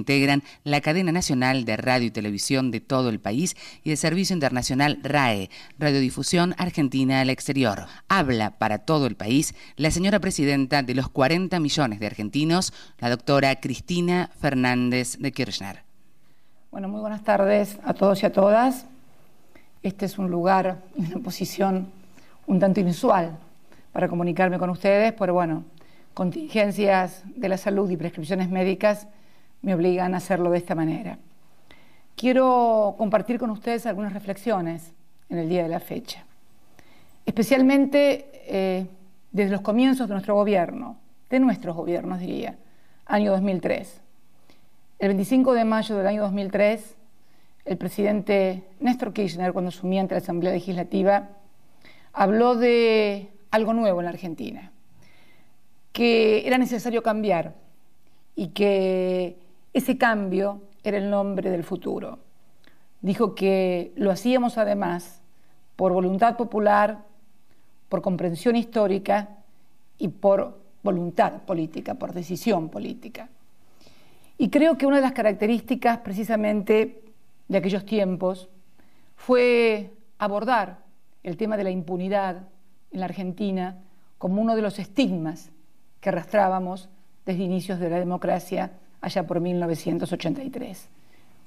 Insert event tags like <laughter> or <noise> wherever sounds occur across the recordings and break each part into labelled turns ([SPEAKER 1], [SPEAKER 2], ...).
[SPEAKER 1] Integran la cadena nacional de radio y televisión de todo el país y el servicio internacional RAE, Radiodifusión Argentina al Exterior. Habla para todo el país la señora presidenta de los 40 millones de argentinos, la doctora Cristina Fernández de Kirchner. Bueno, muy buenas tardes a todos y a todas. Este es un lugar y una posición un tanto inusual para comunicarme con ustedes, pero bueno, contingencias de la salud y prescripciones médicas me obligan a hacerlo de esta manera. Quiero compartir con ustedes algunas reflexiones en el día de la fecha, especialmente eh, desde los comienzos de nuestro gobierno, de nuestros gobiernos diría, año 2003. El 25 de mayo del año 2003, el presidente Néstor Kirchner, cuando asumía ante la Asamblea Legislativa, habló de algo nuevo en la Argentina, que era necesario cambiar y que ese cambio era el nombre del futuro. Dijo que lo hacíamos además por voluntad popular, por comprensión histórica y por voluntad política, por decisión política. Y creo que una de las características precisamente de aquellos tiempos fue abordar el tema de la impunidad en la Argentina como uno de los estigmas que arrastrábamos desde inicios de la democracia allá por 1983.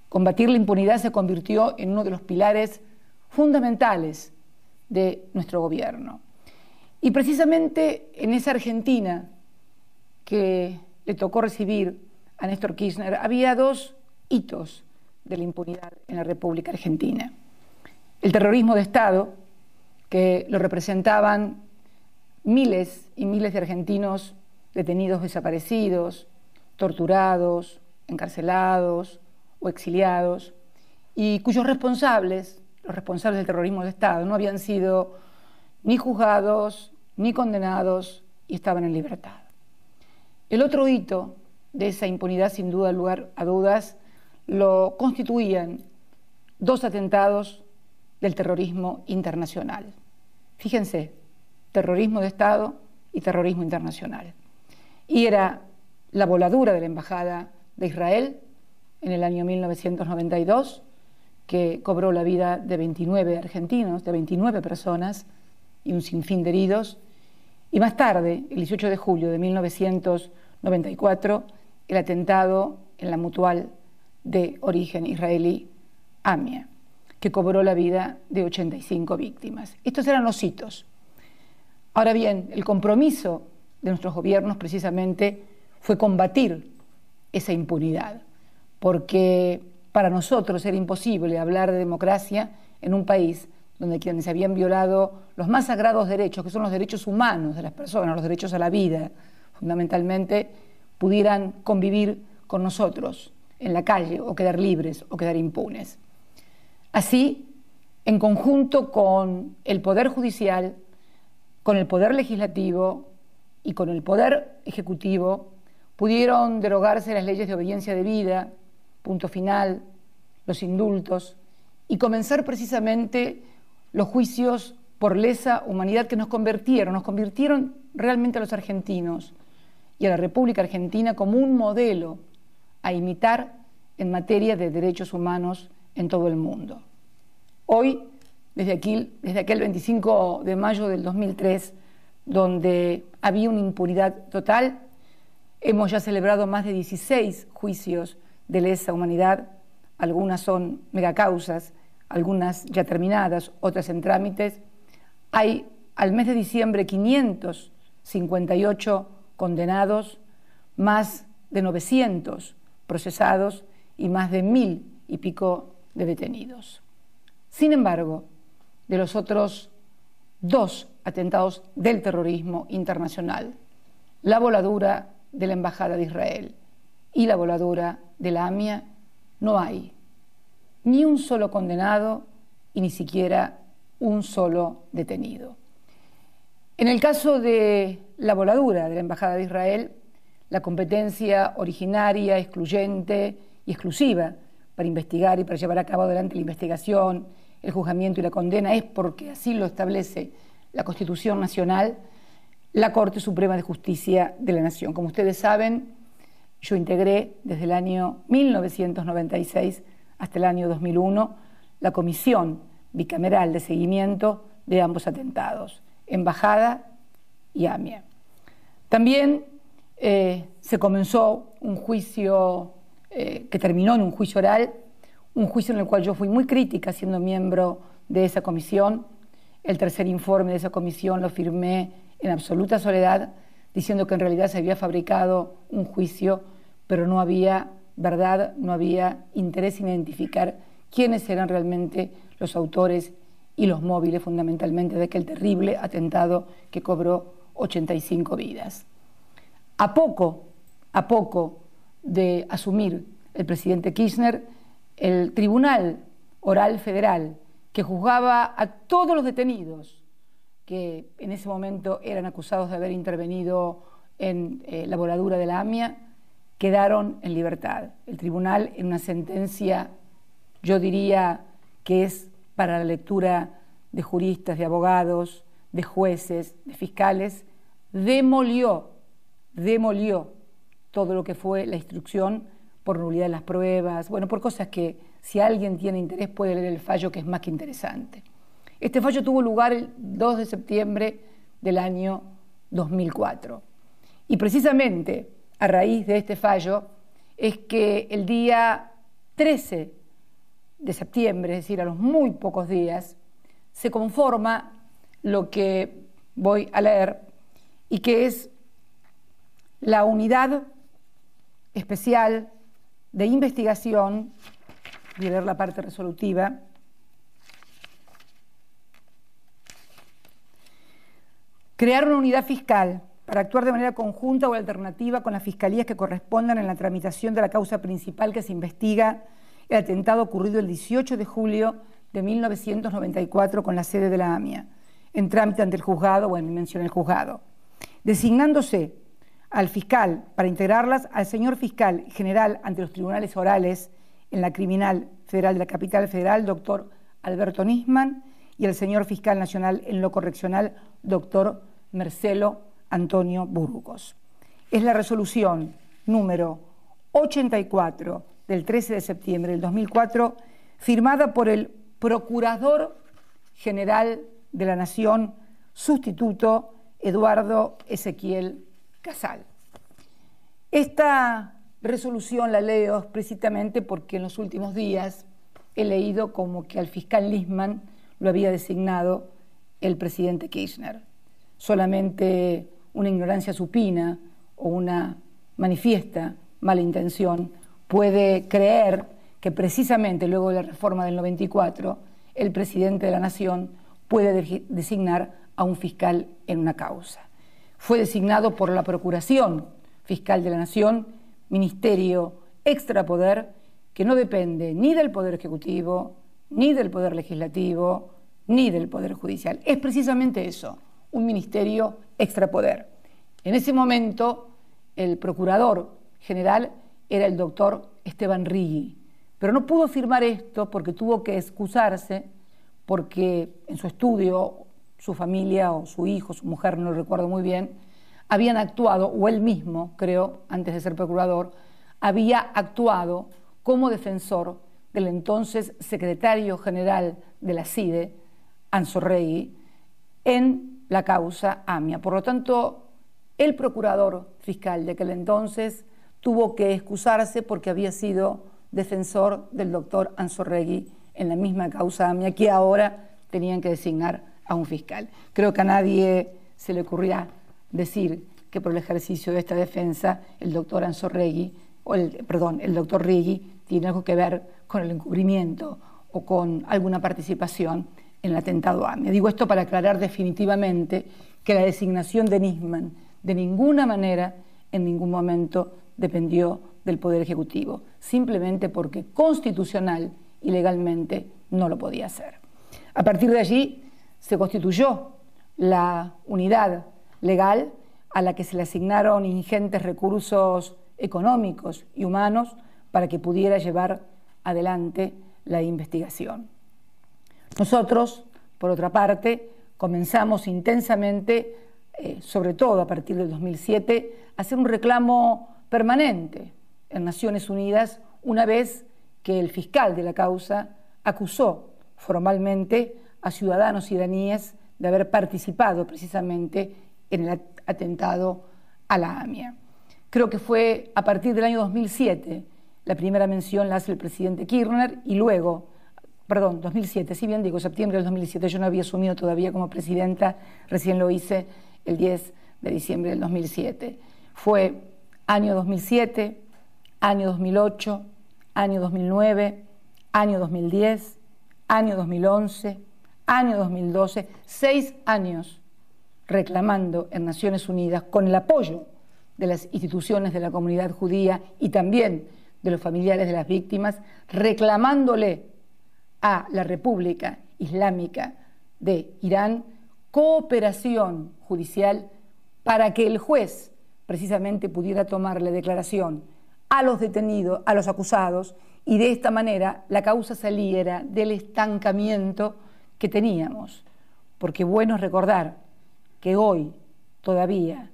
[SPEAKER 1] Combatir la impunidad se convirtió en uno de los pilares fundamentales de nuestro gobierno. Y precisamente en esa Argentina que le tocó recibir a Néstor Kirchner, había dos hitos de la impunidad en la República Argentina. El terrorismo de Estado, que lo representaban miles y miles de argentinos detenidos, desaparecidos, torturados, encarcelados o exiliados, y cuyos responsables, los responsables del terrorismo de Estado, no habían sido ni juzgados ni condenados y estaban en libertad. El otro hito de esa impunidad, sin duda lugar a dudas, lo constituían dos atentados del terrorismo internacional. Fíjense, terrorismo de Estado y terrorismo internacional. Y era la voladura de la Embajada de Israel en el año 1992, que cobró la vida de 29 argentinos, de 29 personas y un sinfín de heridos. Y más tarde, el 18 de julio de 1994, el atentado en la mutual de origen israelí, AMIA, que cobró la vida de 85 víctimas. Estos eran los hitos. Ahora bien, el compromiso de nuestros gobiernos precisamente fue combatir esa impunidad, porque para nosotros era imposible hablar de democracia en un país donde quienes habían violado los más sagrados derechos, que son los derechos humanos de las personas, los derechos a la vida, fundamentalmente, pudieran convivir con nosotros en la calle o quedar libres o quedar impunes. Así, en conjunto con el Poder Judicial, con el Poder Legislativo y con el Poder Ejecutivo, Pudieron derogarse las leyes de obediencia debida, punto final, los indultos, y comenzar precisamente los juicios por lesa humanidad que nos convirtieron, nos convirtieron realmente a los argentinos y a la República Argentina como un modelo a imitar en materia de derechos humanos en todo el mundo. Hoy, desde, desde aquel 25 de mayo del 2003, donde había una impunidad total, Hemos ya celebrado más de 16 juicios de lesa humanidad, algunas son megacausas, algunas ya terminadas, otras en trámites. Hay al mes de diciembre 558 condenados, más de 900 procesados y más de mil y pico de detenidos. Sin embargo, de los otros dos atentados del terrorismo internacional, la voladura de la Embajada de Israel y la voladura de la AMIA, no hay ni un solo condenado y ni siquiera un solo detenido. En el caso de la voladura de la Embajada de Israel, la competencia originaria, excluyente y exclusiva para investigar y para llevar a cabo adelante la investigación, el juzgamiento y la condena es porque así lo establece la Constitución Nacional, la Corte Suprema de Justicia de la Nación. Como ustedes saben, yo integré desde el año 1996 hasta el año 2001 la Comisión Bicameral de Seguimiento de ambos atentados, Embajada y AMIA. También eh, se comenzó un juicio eh, que terminó en un juicio oral, un juicio en el cual yo fui muy crítica siendo miembro de esa comisión. El tercer informe de esa comisión lo firmé en absoluta soledad, diciendo que en realidad se había fabricado un juicio, pero no había verdad, no había interés en identificar quiénes eran realmente los autores y los móviles fundamentalmente de aquel terrible atentado que cobró 85 vidas. A poco, a poco de asumir el presidente Kirchner, el Tribunal Oral Federal, que juzgaba a todos los detenidos que en ese momento eran acusados de haber intervenido en eh, la voladura de la AMIA, quedaron en libertad. El tribunal, en una sentencia, yo diría que es para la lectura de juristas, de abogados, de jueces, de fiscales, demolió, demolió todo lo que fue la instrucción por nulidad de las pruebas, bueno, por cosas que si alguien tiene interés puede leer el fallo que es más que interesante. Este fallo tuvo lugar el 2 de septiembre del año 2004. Y precisamente a raíz de este fallo es que el día 13 de septiembre, es decir, a los muy pocos días, se conforma lo que voy a leer y que es la unidad especial de investigación, voy a leer la parte resolutiva, Crear una unidad fiscal para actuar de manera conjunta o alternativa con las fiscalías que correspondan en la tramitación de la causa principal que se investiga, el atentado ocurrido el 18 de julio de 1994 con la sede de la AMIA, en trámite ante el juzgado o en mención el juzgado, designándose al fiscal para integrarlas al señor fiscal general ante los tribunales orales en la Criminal Federal de la Capital Federal, doctor Alberto Nisman, y el señor fiscal nacional en lo correccional, doctor Marcelo Antonio Burgos. Es la resolución número 84 del 13 de septiembre del 2004, firmada por el Procurador General de la Nación, sustituto Eduardo Ezequiel Casal. Esta resolución la leo explícitamente porque en los últimos días he leído como que al fiscal Lisman lo había designado el presidente Kirchner. Solamente una ignorancia supina o una manifiesta mala intención puede creer que precisamente luego de la reforma del 94 el presidente de la Nación puede designar a un fiscal en una causa. Fue designado por la Procuración Fiscal de la Nación, ministerio extrapoder que no depende ni del Poder Ejecutivo, ni del Poder Legislativo, ni del Poder Judicial. Es precisamente eso, un ministerio extrapoder. En ese momento, el procurador general era el doctor Esteban Rigi... pero no pudo firmar esto porque tuvo que excusarse porque en su estudio su familia o su hijo, su mujer, no lo recuerdo muy bien, habían actuado, o él mismo, creo, antes de ser procurador, había actuado como defensor del entonces secretario general de la CIDE, Anzorregui en la causa AMIA. Por lo tanto, el procurador fiscal de aquel entonces tuvo que excusarse porque había sido defensor del doctor Anzorregui en la misma causa AMIA que ahora tenían que designar a un fiscal. Creo que a nadie se le ocurría decir que por el ejercicio de esta defensa el doctor Anzorregui, o el, perdón, el doctor Riggi tiene algo que ver con el encubrimiento o con alguna participación en el atentado AMIA. Digo esto para aclarar definitivamente que la designación de Nisman de ninguna manera, en ningún momento, dependió del Poder Ejecutivo, simplemente porque constitucional y legalmente no lo podía hacer. A partir de allí se constituyó la unidad legal a la que se le asignaron ingentes recursos económicos y humanos para que pudiera llevar adelante la investigación. Nosotros, por otra parte, comenzamos intensamente, eh, sobre todo a partir del 2007, a hacer un reclamo permanente en Naciones Unidas una vez que el fiscal de la causa acusó formalmente a ciudadanos iraníes de haber participado precisamente en el atentado a la AMIA. Creo que fue a partir del año 2007, la primera mención la hace el presidente Kirchner y luego perdón, 2007, si bien digo septiembre del 2007, yo no había asumido todavía como presidenta, recién lo hice el 10 de diciembre del 2007. Fue año 2007, año 2008, año 2009, año 2010, año 2011, año 2012, seis años reclamando en Naciones Unidas con el apoyo de las instituciones de la comunidad judía y también de los familiares de las víctimas, reclamándole a la República Islámica de Irán cooperación judicial para que el juez precisamente pudiera tomar la declaración a los detenidos, a los acusados, y de esta manera la causa saliera del estancamiento que teníamos. Porque bueno es recordar que hoy, todavía,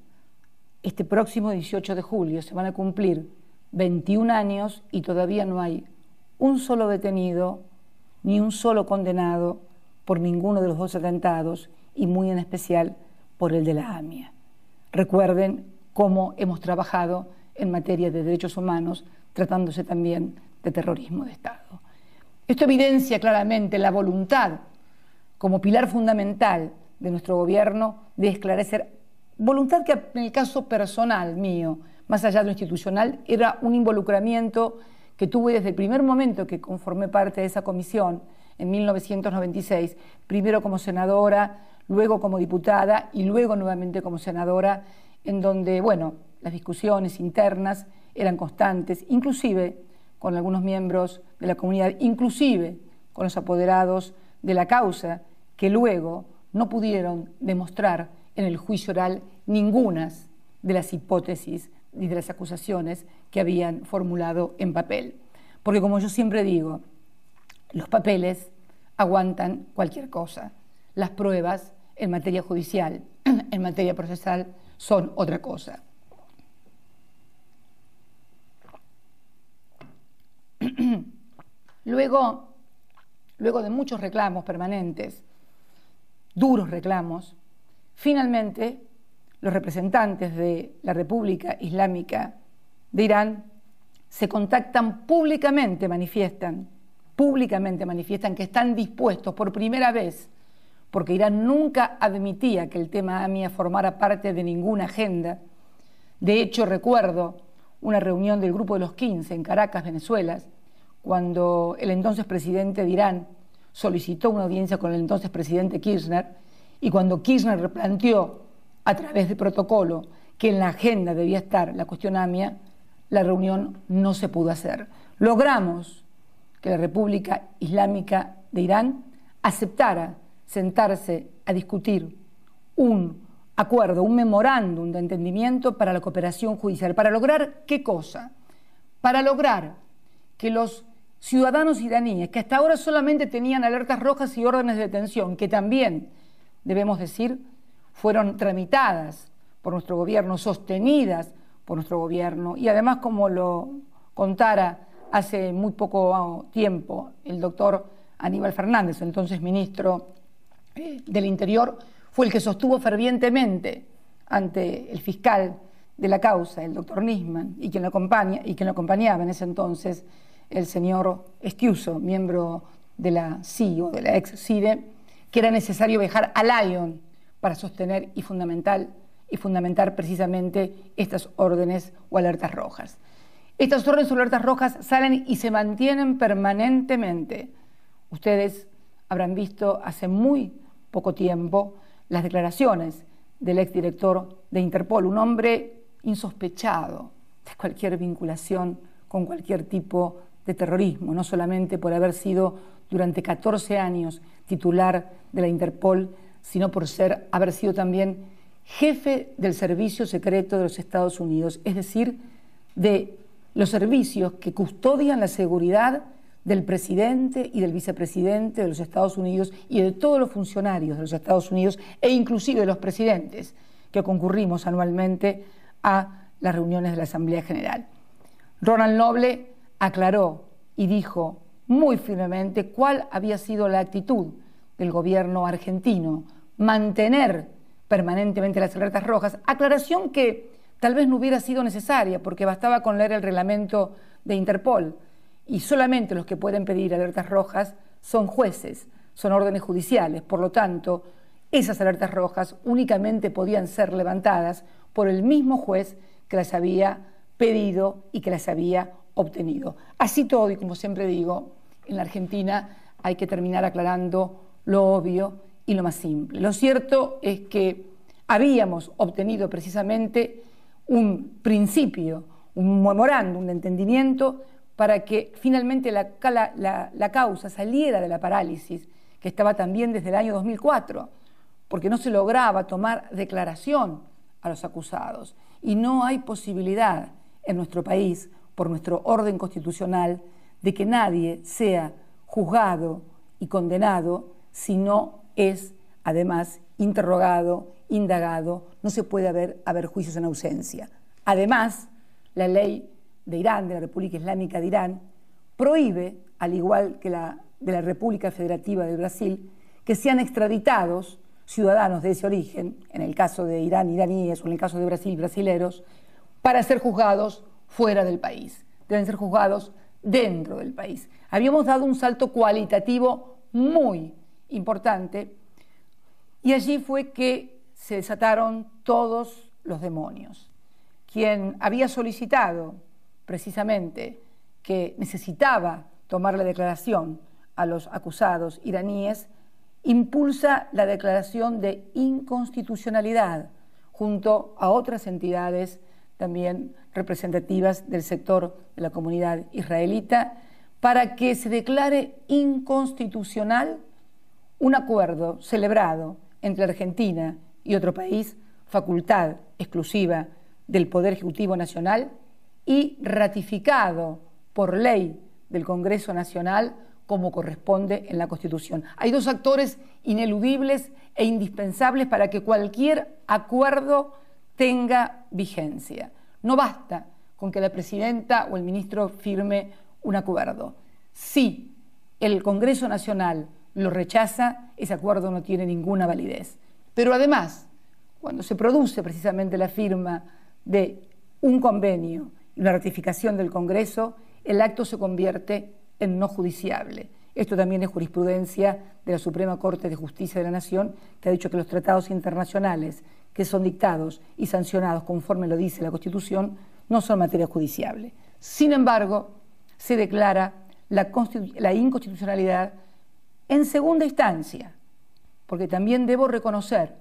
[SPEAKER 1] este próximo 18 de julio, se van a cumplir 21 años y todavía no hay un solo detenido ni un solo condenado por ninguno de los dos atentados y muy en especial por el de la AMIA. Recuerden cómo hemos trabajado en materia de derechos humanos, tratándose también de terrorismo de Estado. Esto evidencia claramente la voluntad como pilar fundamental de nuestro gobierno de esclarecer, voluntad que en el caso personal mío, más allá de lo institucional, era un involucramiento que tuve desde el primer momento que conformé parte de esa comisión, en 1996, primero como senadora, luego como diputada y luego nuevamente como senadora, en donde, bueno, las discusiones internas eran constantes, inclusive con algunos miembros de la comunidad, inclusive con los apoderados de la causa, que luego no pudieron demostrar en el juicio oral ninguna de las hipótesis y de las acusaciones que habían formulado en papel. Porque como yo siempre digo, los papeles aguantan cualquier cosa. Las pruebas en materia judicial, <clears throat> en materia procesal, son otra cosa. <clears throat> Luego, luego de muchos reclamos permanentes, duros reclamos, finalmente los representantes de la República Islámica de Irán se contactan públicamente, manifiestan, públicamente manifiestan que están dispuestos por primera vez, porque Irán nunca admitía que el tema AMIA formara parte de ninguna agenda. De hecho, recuerdo una reunión del Grupo de los 15 en Caracas, Venezuela, cuando el entonces presidente de Irán solicitó una audiencia con el entonces presidente Kirchner y cuando Kirchner planteó a través de protocolo, que en la agenda debía estar la cuestión AMIA, la reunión no se pudo hacer. Logramos que la República Islámica de Irán aceptara sentarse a discutir un acuerdo, un memorándum de entendimiento para la cooperación judicial. ¿Para lograr qué cosa? Para lograr que los ciudadanos iraníes, que hasta ahora solamente tenían alertas rojas y órdenes de detención, que también, debemos decir, fueron tramitadas por nuestro gobierno, sostenidas por nuestro gobierno. Y además, como lo contara hace muy poco tiempo el doctor Aníbal Fernández, entonces ministro eh, del Interior, fue el que sostuvo fervientemente ante el fiscal de la causa, el doctor Nisman, y quien lo, lo acompañaba en ese entonces, el señor Estiuso, miembro de la o de la ex CIDE, que era necesario viajar a Lyon para sostener y, fundamental, y fundamentar precisamente estas órdenes o alertas rojas. Estas órdenes o alertas rojas salen y se mantienen permanentemente. Ustedes habrán visto hace muy poco tiempo las declaraciones del exdirector de Interpol, un hombre insospechado de cualquier vinculación con cualquier tipo de terrorismo, no solamente por haber sido durante 14 años titular de la Interpol, sino por ser, haber sido también jefe del Servicio Secreto de los Estados Unidos, es decir, de los servicios que custodian la seguridad del presidente y del vicepresidente de los Estados Unidos y de todos los funcionarios de los Estados Unidos e inclusive de los presidentes que concurrimos anualmente a las reuniones de la Asamblea General. Ronald Noble aclaró y dijo muy firmemente cuál había sido la actitud del gobierno argentino, mantener permanentemente las alertas rojas, aclaración que tal vez no hubiera sido necesaria porque bastaba con leer el reglamento de Interpol y solamente los que pueden pedir alertas rojas son jueces, son órdenes judiciales, por lo tanto, esas alertas rojas únicamente podían ser levantadas por el mismo juez que las había pedido y que las había obtenido. Así todo, y como siempre digo, en la Argentina hay que terminar aclarando lo obvio y lo más simple. Lo cierto es que habíamos obtenido precisamente un principio, un memorándum de entendimiento para que finalmente la, causa saliera de la parálisis, que estaba también desde el año 2004, porque no se lograba tomar declaración a los acusados. Y no hay posibilidad en nuestro país, por nuestro orden constitucional, de que nadie sea juzgado y condenado si no es, además, interrogado, indagado, no se puede haber, haber juicios en ausencia. Además, la ley de Irán, de la República Islámica de Irán, prohíbe, al igual que la de la República Federativa de Brasil, que sean extraditados ciudadanos de ese origen, en el caso de Irán, iraníes, o en el caso de Brasil, brasileros, para ser juzgados fuera del país. Deben ser juzgados dentro del país. Habíamos dado un salto cualitativo muy importante, y allí fue que se desataron todos los demonios. Quien había solicitado precisamente que necesitaba tomar la declaración a los acusados iraníes, impulsa la declaración de inconstitucionalidad junto a otras entidades también representativas del sector de la comunidad israelita para que se declare inconstitucional un acuerdo celebrado entre Argentina y otro país, facultad exclusiva del Poder Ejecutivo Nacional y ratificado por ley del Congreso Nacional como corresponde en la Constitución. Hay dos actores ineludibles e indispensables para que cualquier acuerdo tenga vigencia. No basta con que la presidenta o el ministro firme un acuerdo. Si el Congreso Nacional lo rechaza, ese acuerdo no tiene ninguna validez. Pero además, cuando se produce precisamente la firma de un convenio y la ratificación del Congreso, el acto se convierte en no judiciable. Esto también es jurisprudencia de la Suprema Corte de Justicia de la Nación, que ha dicho que los tratados internacionales que son dictados y sancionados conforme lo dice la Constitución no son materia judiciable. Sin embargo, se declara la inconstitucionalidad en segunda instancia, porque también debo reconocer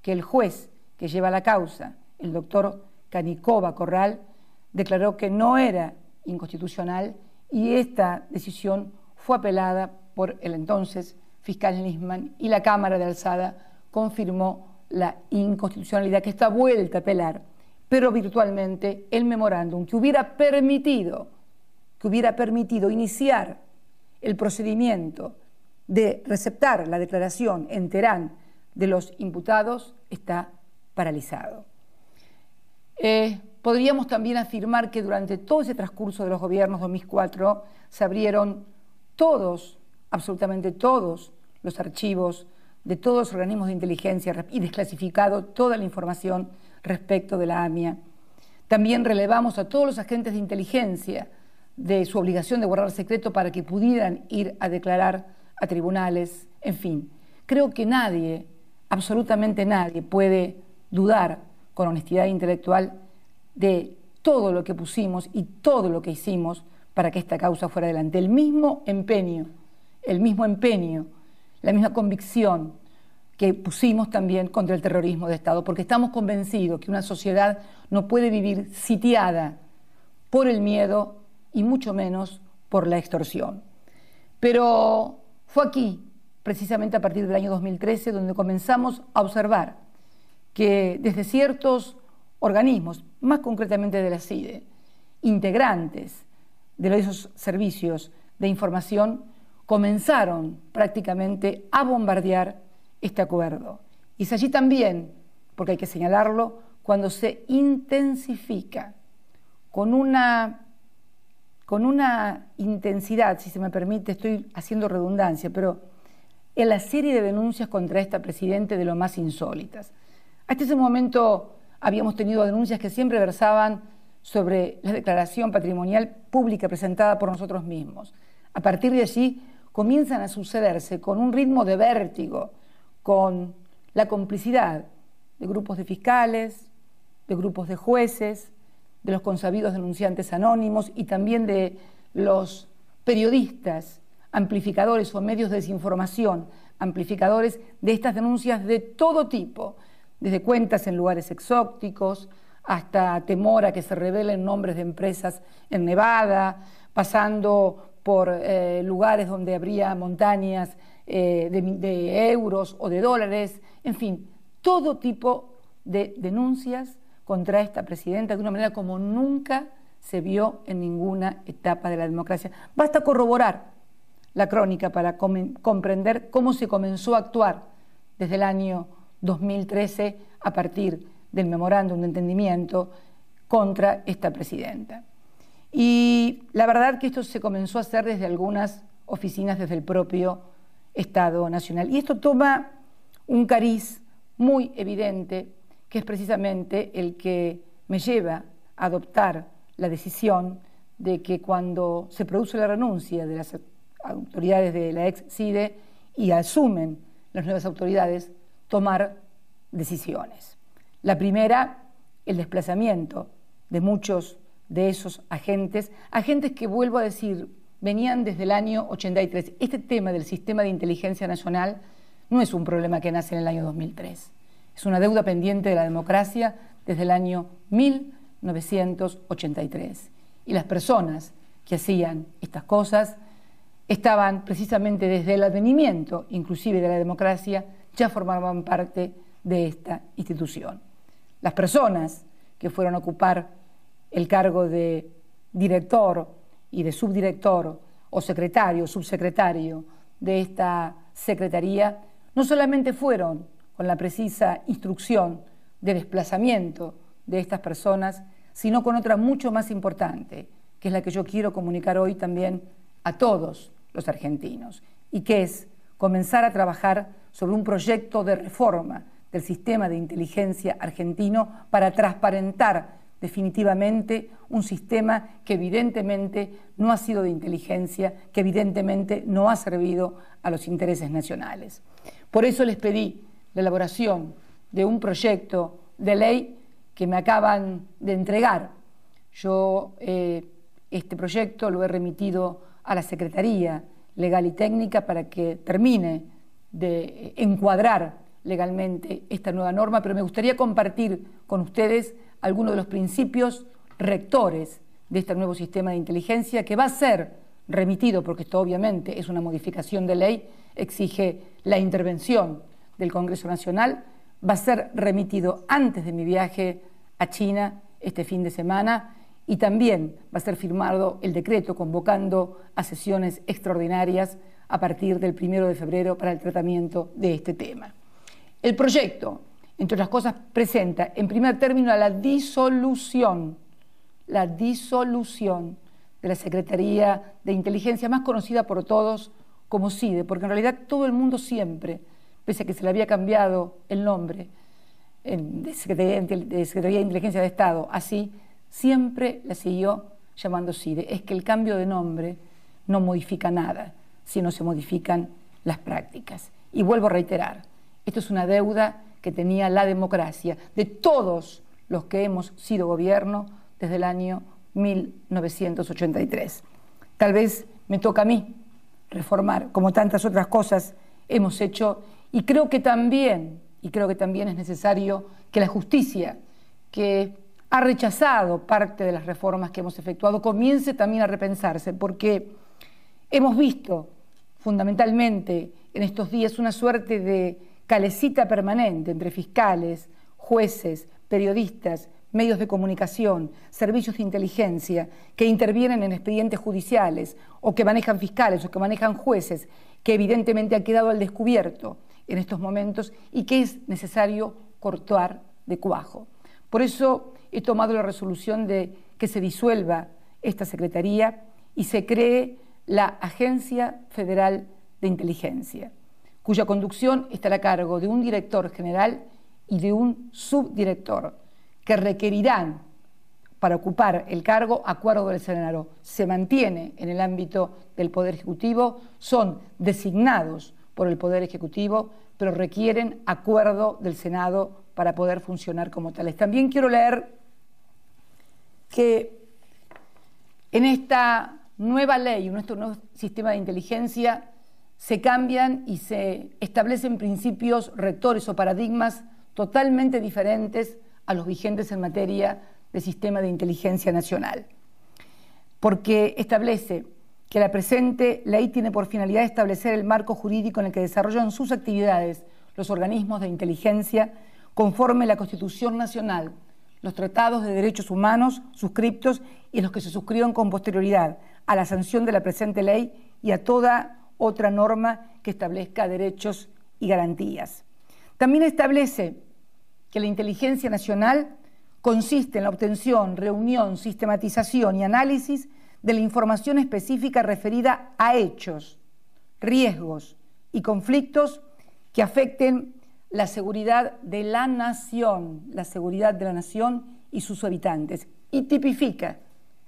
[SPEAKER 1] que el juez que lleva la causa, el doctor Canicoba Corral, declaró que no era inconstitucional y esta decisión fue apelada por el entonces fiscal Nisman y la Cámara de Alzada confirmó la inconstitucionalidad que está vuelta a apelar, pero virtualmente el memorándum que hubiera permitido que hubiera permitido iniciar el procedimiento de receptar la declaración en Teherán de los imputados está paralizado. Eh, podríamos también afirmar que durante todo ese transcurso de los gobiernos 2004 se abrieron todos, absolutamente todos, los archivos de todos los organismos de inteligencia y desclasificado toda la información respecto de la AMIA. También relevamos a todos los agentes de inteligencia de su obligación de guardar secreto para que pudieran ir a declarar a tribunales, en fin. Creo que nadie, absolutamente nadie, puede dudar con honestidad intelectual de todo lo que pusimos y todo lo que hicimos para que esta causa fuera adelante. El mismo empeño, el mismo empeño, la misma convicción que pusimos también contra el terrorismo de Estado, porque estamos convencidos que una sociedad no puede vivir sitiada por el miedo y mucho menos por la extorsión. Pero fue aquí, precisamente a partir del año 2013, donde comenzamos a observar que desde ciertos organismos, más concretamente de la CIDE, integrantes de esos servicios de información, comenzaron prácticamente a bombardear este acuerdo. Y es allí también, porque hay que señalarlo, cuando se intensifica con una con una intensidad, si se me permite, estoy haciendo redundancia, pero en la serie de denuncias contra esta Presidenta de lo más insólitas. Hasta ese momento habíamos tenido denuncias que siempre versaban sobre la declaración patrimonial pública presentada por nosotros mismos. A partir de allí comienzan a sucederse con un ritmo de vértigo, con la complicidad de grupos de fiscales, de grupos de jueces, de los consabidos denunciantes anónimos y también de los periodistas, amplificadores o medios de desinformación, amplificadores de estas denuncias de todo tipo, desde cuentas en lugares exóticos hasta temor a que se revelen nombres de empresas en Nevada, pasando por eh, lugares donde habría montañas eh, de euros o de dólares, en fin, todo tipo de denuncias contra esta presidenta de una manera como nunca se vio en ninguna etapa de la democracia. Basta corroborar la crónica para comprender cómo se comenzó a actuar desde el año 2013 a partir del memorándum de entendimiento contra esta presidenta. Y la verdad que esto se comenzó a hacer desde algunas oficinas desde el propio Estado Nacional. Y esto toma un cariz muy evidente que es precisamente el que me lleva a adoptar la decisión de que cuando se produce la renuncia de las autoridades de la ex CIDE y asumen las nuevas autoridades, tomar decisiones. La primera, el desplazamiento de muchos de esos agentes, agentes que, vuelvo a decir, venían desde el año 83. Este tema del sistema de inteligencia nacional no es un problema que nace en el año 2003. Es una deuda pendiente de la democracia desde el año 1983. Y las personas que hacían estas cosas estaban precisamente desde el advenimiento, inclusive de la democracia, ya formaban parte de esta institución. Las personas que fueron a ocupar el cargo de director y de subdirector o secretario, subsecretario de esta secretaría, no solamente fueron con la precisa instrucción de desplazamiento de estas personas, sino con otra mucho más importante, que es la que yo quiero comunicar hoy también a todos los argentinos, y que es comenzar a trabajar sobre un proyecto de reforma del sistema de inteligencia argentino para transparentar definitivamente un sistema que evidentemente no ha sido de inteligencia, que evidentemente no ha servido a los intereses nacionales. Por eso les pedí la elaboración de un proyecto de ley que me acaban de entregar. Yo eh, este proyecto lo he remitido a la Secretaría Legal y Técnica para que termine de encuadrar legalmente esta nueva norma, pero me gustaría compartir con ustedes algunos de los principios rectores de este nuevo sistema de inteligencia que va a ser remitido, porque esto obviamente es una modificación de ley, exige la intervención del Congreso Nacional va a ser remitido antes de mi viaje a China este fin de semana y también va a ser firmado el decreto convocando a sesiones extraordinarias a partir del primero de febrero para el tratamiento de este tema. El proyecto, entre otras cosas, presenta en primer término a la disolución, la disolución de la Secretaría de Inteligencia, más conocida por todos como SIDE, porque en realidad todo el mundo siempre pese a que se le había cambiado el nombre de Secretaría de, Inteligencia de Estado, así, siempre la siguió llamando CIDE. Es que el cambio de nombre no modifica nada, sino se modifican las prácticas. Y vuelvo a reiterar, esto es una deuda que tenía la democracia de todos los que hemos sido gobierno desde el año 1983. Tal vez me toca a mí reformar, como tantas otras cosas hemos hecho y creo que también, y creo que también es necesario que la justicia, que ha rechazado parte de las reformas que hemos efectuado, comience también a repensarse, porque hemos visto fundamentalmente en estos días una suerte de calecita permanente entre fiscales, jueces, periodistas, medios de comunicación, servicios de inteligencia, que intervienen en expedientes judiciales o que manejan fiscales o que manejan jueces, que evidentemente ha quedado al descubierto en estos momentos y que es necesario cortar de cuajo. Por eso he tomado la resolución de que se disuelva esta Secretaría y se cree la Agencia Federal de Inteligencia, cuya conducción estará a cargo de un director general y de un subdirector, que requerirán para ocupar el cargo acuerdo del Senado. Se mantiene en el ámbito del Poder Ejecutivo, son designados por el Poder Ejecutivo, pero requieren acuerdo del Senado para poder funcionar como tales. También quiero leer que en esta nueva ley, en nuestro nuevo sistema de inteligencia, se cambian y se establecen principios rectores o paradigmas totalmente diferentes a los vigentes en materia de sistema de inteligencia nacional, porque establece que la presente ley tiene por finalidad establecer el marco jurídico en el que desarrollan sus actividades los organismos de inteligencia conforme la Constitución Nacional, los tratados de derechos humanos suscriptos y los que se suscriban con posterioridad a la sanción de la presente ley y a toda otra norma que establezca derechos y garantías. También establece que la inteligencia nacional consiste en la obtención, reunión, sistematización y análisis de la información específica referida a hechos, riesgos y conflictos que afecten la seguridad de la nación, la seguridad de la nación y sus habitantes, y tipifica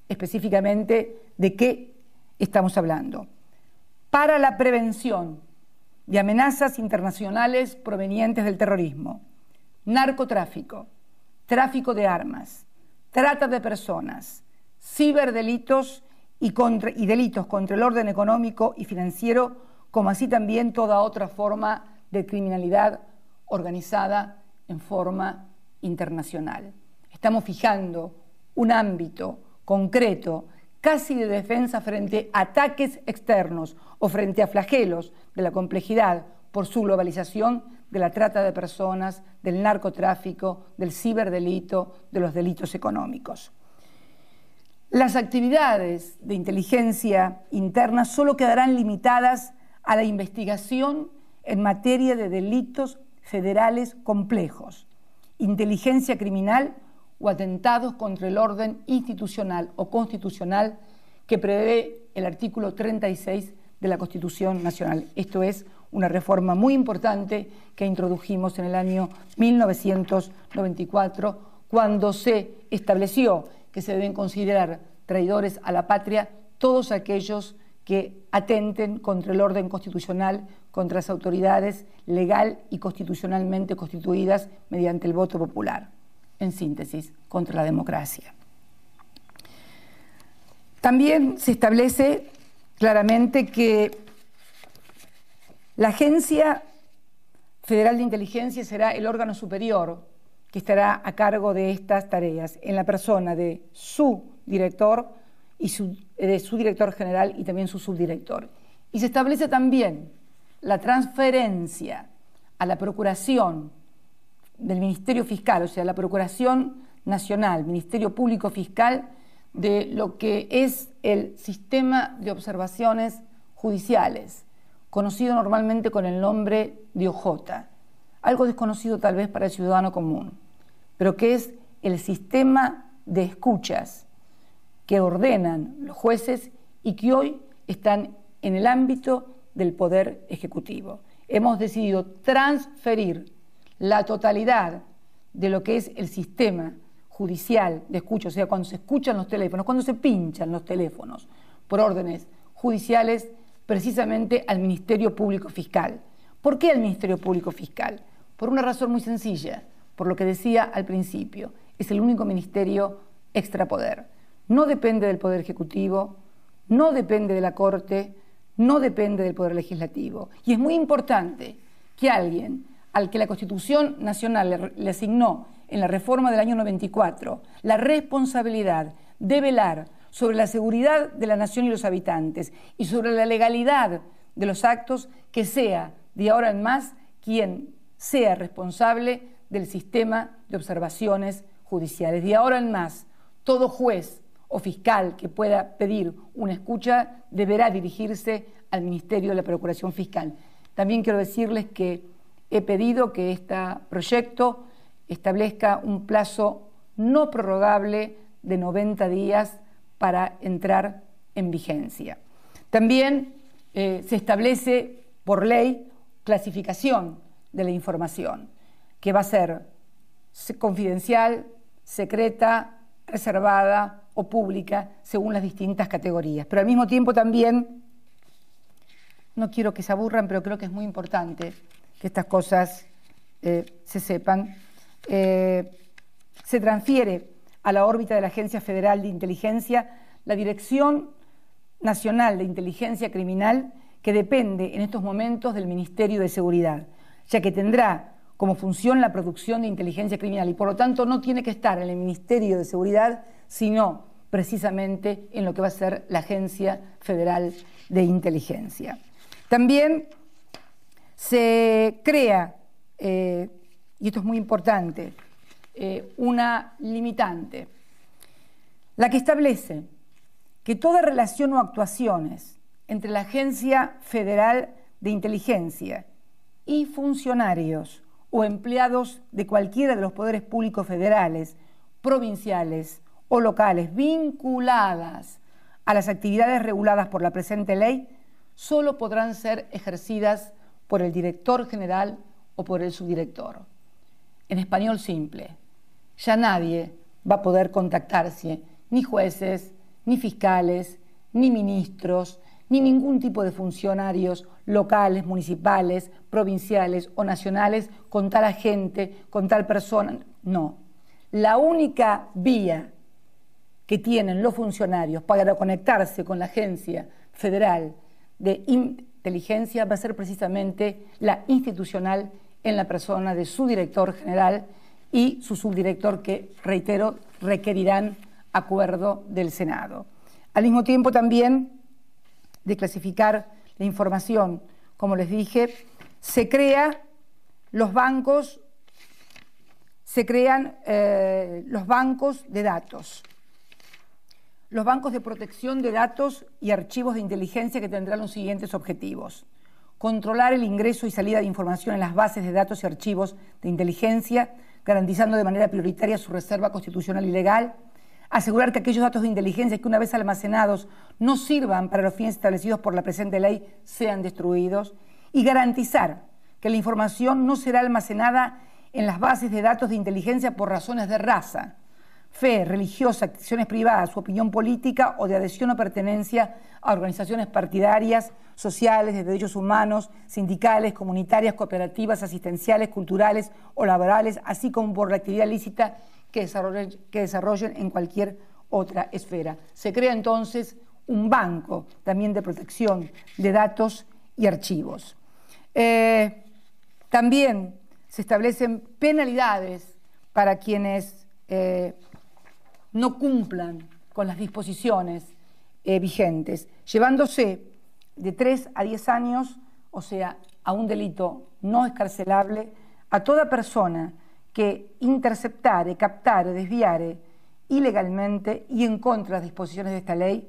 [SPEAKER 1] específicamente de qué estamos hablando. Para la prevención de amenazas internacionales provenientes del terrorismo, narcotráfico, tráfico de armas, trata de personas, ciberdelitos y, delitos contra el orden económico y financiero, como así también toda otra forma de criminalidad organizada en forma internacional. Estamos fijando un ámbito concreto casi de defensa frente a ataques externos o frente a flagelos de la complejidad por su globalización de la trata de personas, del narcotráfico, del ciberdelito, de los delitos económicos. Las actividades de inteligencia interna solo quedarán limitadas a la investigación en materia de delitos federales complejos, inteligencia criminal o atentados contra el orden institucional o constitucional que prevé el artículo 36 de la Constitución Nacional. Esto es una reforma muy importante que introdujimos en el año 1994 cuando se estableció que se deben considerar traidores a la patria todos aquellos que atenten contra el orden constitucional, contra las autoridades legal y constitucionalmente constituidas mediante el voto popular. En síntesis, contra la democracia. También se establece claramente que la Agencia Federal de Inteligencia será el órgano superior que estará a cargo de estas tareas, en la persona de su director y de su director general y también su subdirector. Y se establece también la transferencia a la Procuración del Ministerio Fiscal, o sea, la Procuración Nacional, Ministerio Público Fiscal, de lo que es el sistema de observaciones judiciales, conocido normalmente con el nombre de OJ algo desconocido tal vez para el ciudadano común, pero que es el sistema de escuchas que ordenan los jueces y que hoy están en el ámbito del Poder Ejecutivo. Hemos decidido transferir la totalidad de lo que es el sistema judicial de escucha, o sea, cuando se escuchan los teléfonos, cuando se pinchan los teléfonos por órdenes judiciales, precisamente al Ministerio Público Fiscal. ¿Por qué al Ministerio Público Fiscal? Por una razón muy sencilla, por lo que decía al principio, es el único ministerio extrapoder. No depende del Poder Ejecutivo, no depende de la Corte, no depende del Poder Legislativo. Y es muy importante que alguien al que la Constitución Nacional le, asignó en la reforma del año 94 la responsabilidad de velar sobre la seguridad de la nación y los habitantes y sobre la legalidad de los actos, que sea de ahora en más quien sea responsable del sistema de observaciones judiciales. De ahora en más, todo juez o fiscal que pueda pedir una escucha deberá dirigirse al Ministerio de la Procuración Fiscal. También quiero decirles que he pedido que este proyecto establezca un plazo no prorrogable de 90 días para entrar en vigencia. También eh, se establece por ley clasificación de la información, que va a ser confidencial, secreta, reservada o pública, según las distintas categorías. Pero al mismo tiempo también, no quiero que se aburran, pero creo que es muy importante que estas cosas eh, se sepan, eh, se transfiere a la órbita de la Agencia Federal de Inteligencia la Dirección Nacional de Inteligencia Criminal que depende en estos momentos del Ministerio de Seguridad ya que tendrá como función la producción de inteligencia criminal y por lo tanto no tiene que estar en el Ministerio de Seguridad, sino precisamente en lo que va a ser la Agencia Federal de Inteligencia. También se crea, eh, y esto es muy importante, eh, una limitante, la que establece que toda relación o actuaciones entre la Agencia Federal de Inteligencia y funcionarios o empleados de cualquiera de los poderes públicos federales, provinciales o locales vinculadas a las actividades reguladas por la presente ley solo podrán ser ejercidas por el director general o por el subdirector. En español simple, ya nadie va a poder contactarse, ni jueces, ni fiscales, ni ministros, ni ningún tipo de funcionarios locales, municipales, provinciales o nacionales con tal agente, con tal persona. No. La única vía que tienen los funcionarios para conectarse con la agencia federal de inteligencia va a ser precisamente la institucional en la persona de su director general y su subdirector que, reitero, requerirán acuerdo del Senado. Al mismo tiempo también de clasificar la información, como les dije, se crea los bancos, se crean eh, los bancos de datos, los bancos de protección de datos y archivos de inteligencia que tendrán los siguientes objetivos. Controlar el ingreso y salida de información en las bases de datos y archivos de inteligencia, garantizando de manera prioritaria su reserva constitucional y legal, asegurar que aquellos datos de inteligencia que una vez almacenados no sirvan para los fines establecidos por la presente ley sean destruidos y garantizar que la información no será almacenada en las bases de datos de inteligencia por razones de raza, fe, religiosa, acciones privadas, su opinión política o de adhesión o pertenencia a organizaciones partidarias, sociales, de derechos humanos, sindicales, comunitarias, cooperativas, asistenciales, culturales o laborales, así como por la actividad lícita que desarrollen, en cualquier otra esfera. Se crea entonces un banco también de protección de datos y archivos. Eh, también se establecen penalidades para quienes eh, no cumplan con las disposiciones eh, vigentes, llevándose de 3 a 10 años, o sea, a un delito no escarcelable, a toda persona que interceptare, captare, desviare ilegalmente y en contra de las disposiciones de esta ley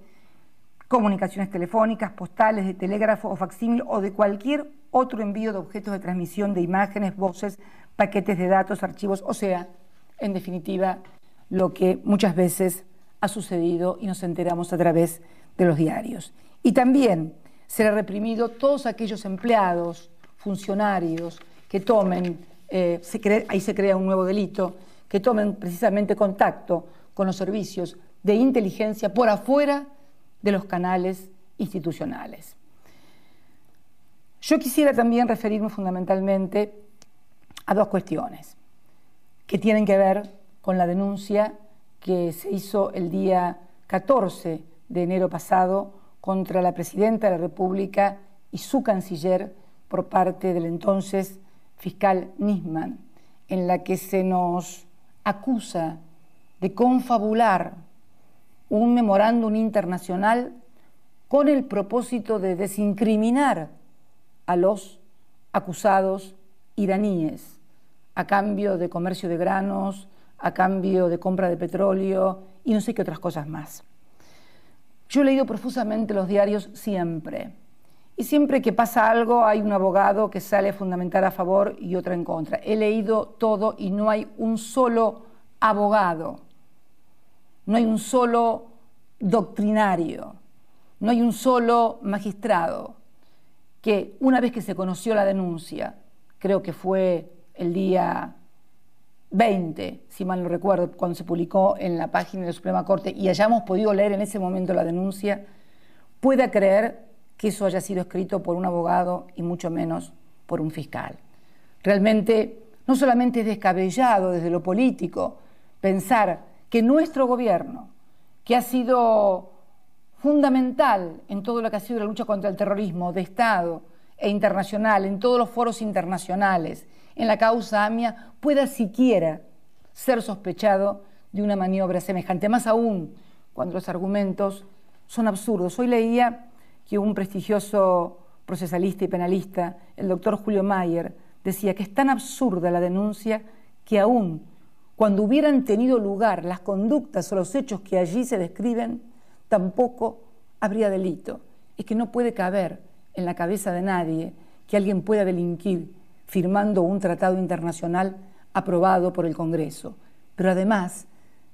[SPEAKER 1] comunicaciones telefónicas, postales, de telégrafo o facsímil o de cualquier otro envío de objetos de transmisión de imágenes, voces, paquetes de datos, archivos, o sea, en definitiva, lo que muchas veces ha sucedido y nos enteramos a través de los diarios. Y también será reprimido todos aquellos empleados, funcionarios que tomen eh, ahí se crea un nuevo delito, que tomen precisamente contacto con los servicios de inteligencia por afuera de los canales institucionales. Yo quisiera también referirme fundamentalmente a dos cuestiones que tienen que ver con la denuncia que se hizo el día 14 de enero pasado contra la Presidenta de la República y su canciller por parte del entonces fiscal Nisman, en la que se nos acusa de confabular un memorándum internacional con el propósito de desincriminar a los acusados iraníes a cambio de comercio de granos, a cambio de compra de petróleo y no sé qué otras cosas más. Yo he leído profusamente los diarios siempre y siempre que pasa algo hay un abogado que sale a a favor y otro en contra. He leído todo y no hay un solo abogado, no hay un solo doctrinario, no hay un solo magistrado que una vez que se conoció la denuncia, creo que fue el día 20, si mal no recuerdo, cuando se publicó en la página de la Suprema Corte y hayamos podido leer en ese momento la denuncia, pueda creer que eso haya sido escrito por un abogado y mucho menos por un fiscal. Realmente no solamente es descabellado desde lo político pensar que nuestro gobierno, que ha sido fundamental en todo lo que ha sido la lucha contra el terrorismo de Estado e internacional, en todos los foros internacionales, en la causa AMIA, pueda siquiera ser sospechado de una maniobra semejante, más aún cuando los argumentos son absurdos. Hoy leía que un prestigioso procesalista y penalista, el doctor Julio Mayer, decía que es tan absurda la denuncia que aún cuando hubieran tenido lugar las conductas o los hechos que allí se describen, tampoco habría delito. Es que no puede caber en la cabeza de nadie que alguien pueda delinquir firmando un tratado internacional aprobado por el Congreso. Pero además,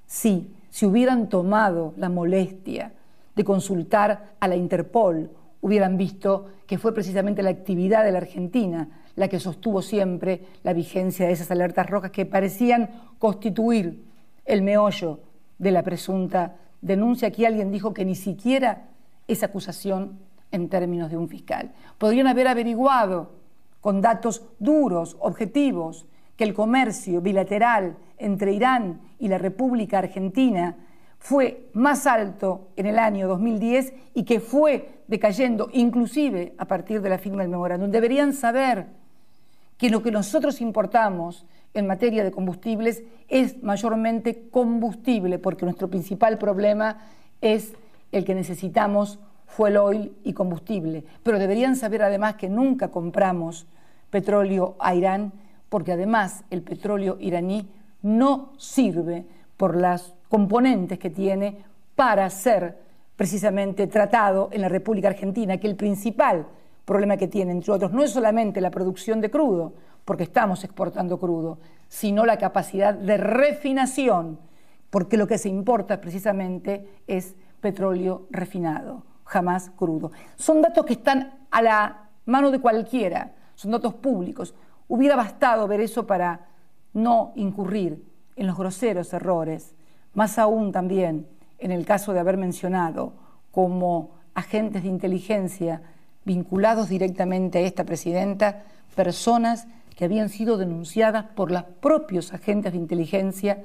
[SPEAKER 1] sí, si hubieran tomado la molestia de consultar a la Interpol, hubieran visto que fue precisamente la actividad de la Argentina la que sostuvo siempre la vigencia de esas alertas rojas que parecían constituir el meollo de la presunta denuncia. Aquí alguien dijo que ni siquiera esa acusación en términos de un fiscal. Podrían haber averiguado con datos duros, objetivos, que el comercio bilateral entre Irán y la República Argentina fue más alto en el año 2010 y que fue decayendo inclusive a partir de la firma del memorándum. Deberían saber que lo que nosotros importamos en materia de combustibles es mayormente combustible, porque nuestro principal problema es el que necesitamos el oil y combustible. Pero deberían saber además que nunca compramos petróleo a Irán, porque además el petróleo iraní no sirve por las componentes que tiene para ser precisamente tratado en la República Argentina, que el principal problema que tiene, entre otros, no es solamente la producción de crudo, porque estamos exportando crudo, sino la capacidad de refinación, porque lo que se importa precisamente es petróleo refinado, jamás crudo. Son datos que están a la mano de cualquiera, son datos públicos. Hubiera bastado ver eso para no incurrir en los groseros errores más aún también en el caso de haber mencionado como agentes de inteligencia vinculados directamente a esta presidenta, personas que habían sido denunciadas por los propios agentes de inteligencia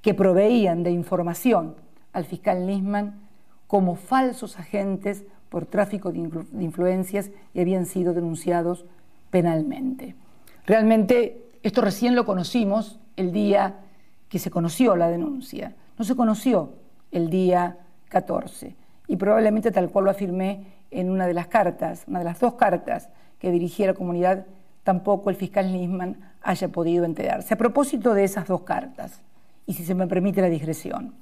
[SPEAKER 1] que proveían de información al fiscal Nisman como falsos agentes por tráfico de, de influencias y habían sido denunciados penalmente. Realmente esto recién lo conocimos el día que se conoció la denuncia. No se conoció el día 14. Y probablemente tal cual lo afirmé en una de las cartas, una de las dos cartas que dirigía la comunidad, tampoco el fiscal Nisman haya podido enterarse. A propósito de esas dos cartas, y si se me permite la digresión,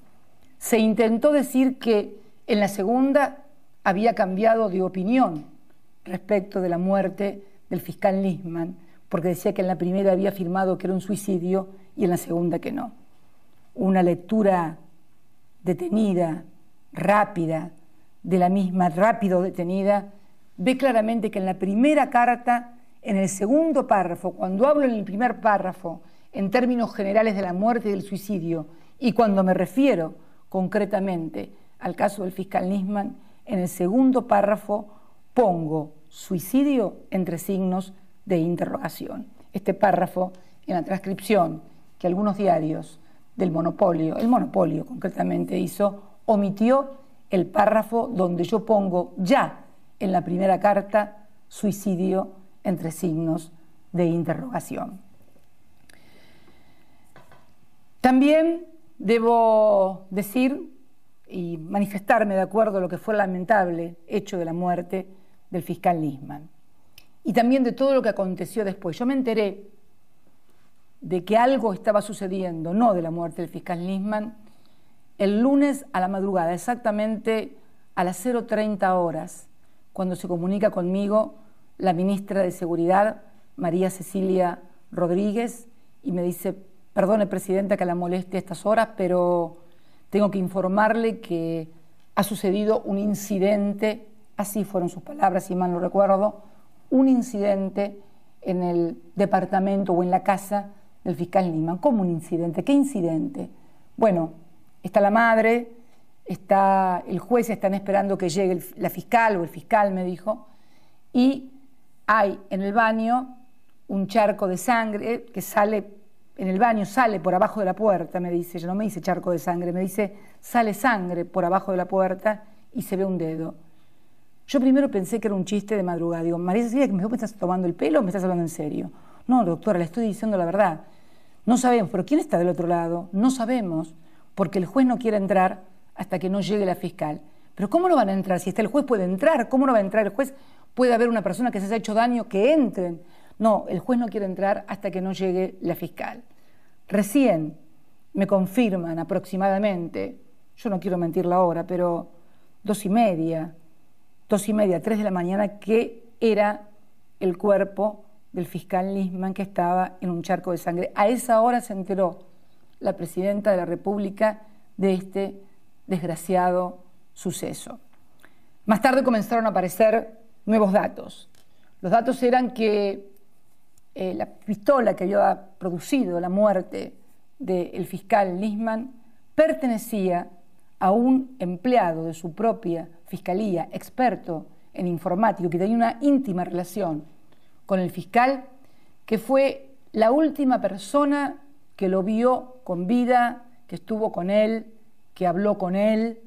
[SPEAKER 1] se intentó decir que en la segunda había cambiado de opinión respecto de la muerte del fiscal Lisman, porque decía que en la primera había afirmado que era un suicidio y en la segunda que no una lectura detenida, rápida, de la misma rápido detenida, ve claramente que en la primera carta, en el segundo párrafo, cuando hablo en el primer párrafo, en términos generales de la muerte y del suicidio, y cuando me refiero concretamente al caso del fiscal Nisman, en el segundo párrafo pongo suicidio entre signos de interrogación. Este párrafo, en la transcripción que algunos diarios del monopolio, el monopolio concretamente hizo, omitió el párrafo donde yo pongo ya en la primera carta suicidio entre signos de interrogación. También debo decir y manifestarme de acuerdo a lo que fue lamentable hecho de la muerte del fiscal Nisman y también de todo lo que aconteció después. Yo me enteré de que algo estaba sucediendo, no de la muerte del fiscal Nisman, el lunes a la madrugada, exactamente a las 0.30 horas, cuando se comunica conmigo la ministra de Seguridad, María Cecilia Rodríguez, y me dice, perdone Presidenta que la moleste a estas horas, pero tengo que informarle que ha sucedido un incidente, así fueron sus palabras, si mal no recuerdo, un incidente en el departamento o en la casa del fiscal Lima. ¿Cómo un incidente? ¿Qué incidente? Bueno, está la madre, está el juez, están esperando que llegue la fiscal o el fiscal, me dijo, y hay en el baño un charco de sangre que sale, en el baño sale por abajo de la puerta, me dice, yo no me dice charco de sangre, me dice sale sangre por abajo de la puerta y se ve un dedo. Yo primero pensé que era un chiste de madrugada, digo, María Cecilia, ¿me estás tomando el pelo o me estás hablando en serio? No, doctora, le estoy diciendo la verdad. No sabemos, pero ¿quién está del otro lado? No sabemos, porque el juez no quiere entrar hasta que no llegue la fiscal. Pero ¿cómo lo van a entrar? Si está el juez puede entrar, ¿cómo no va a entrar el juez? Puede haber una persona que se haya hecho daño, que entren. No, el juez no quiere entrar hasta que no llegue la fiscal. Recién me confirman aproximadamente, yo no quiero mentir la hora, pero dos y media, dos y media, tres de la mañana, que era el cuerpo del fiscal Lisman que estaba en un charco de sangre. A esa hora se enteró la presidenta de la República de este desgraciado suceso. Más tarde comenzaron a aparecer nuevos datos. Los datos eran que eh, la pistola que había producido la muerte del fiscal Lisman pertenecía a un empleado de su propia fiscalía, experto en informático, que tenía una íntima relación con el fiscal, que fue la última persona que lo vio con vida, que estuvo con él, que habló con él.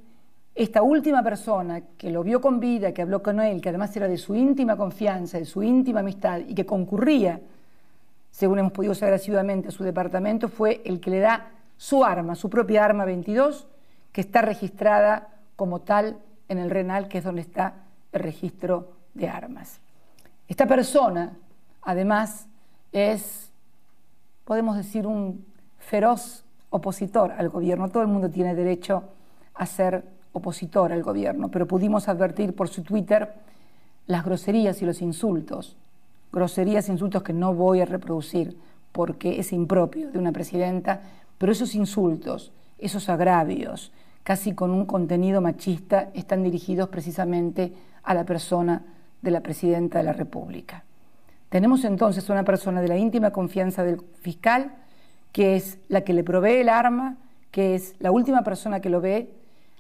[SPEAKER 1] Esta última persona que lo vio con vida, que habló con él, que además era de su íntima confianza, de su íntima amistad y que concurría, según hemos podido saber asiduamente, a su departamento, fue el que le da su arma, su propia arma 22, que está registrada como tal en el renal, que es donde está el registro de armas. Esta persona, además, es, podemos decir, un feroz opositor al gobierno. Todo el mundo tiene derecho a ser opositor al gobierno, pero pudimos advertir por su Twitter las groserías y los insultos, groserías e insultos que no voy a reproducir porque es impropio de una presidenta, pero esos insultos, esos agravios, casi con un contenido machista, están dirigidos precisamente a la persona de la Presidenta de la República. Tenemos entonces una persona de la íntima confianza del fiscal, que es la que le provee el arma, que es la última persona que lo ve.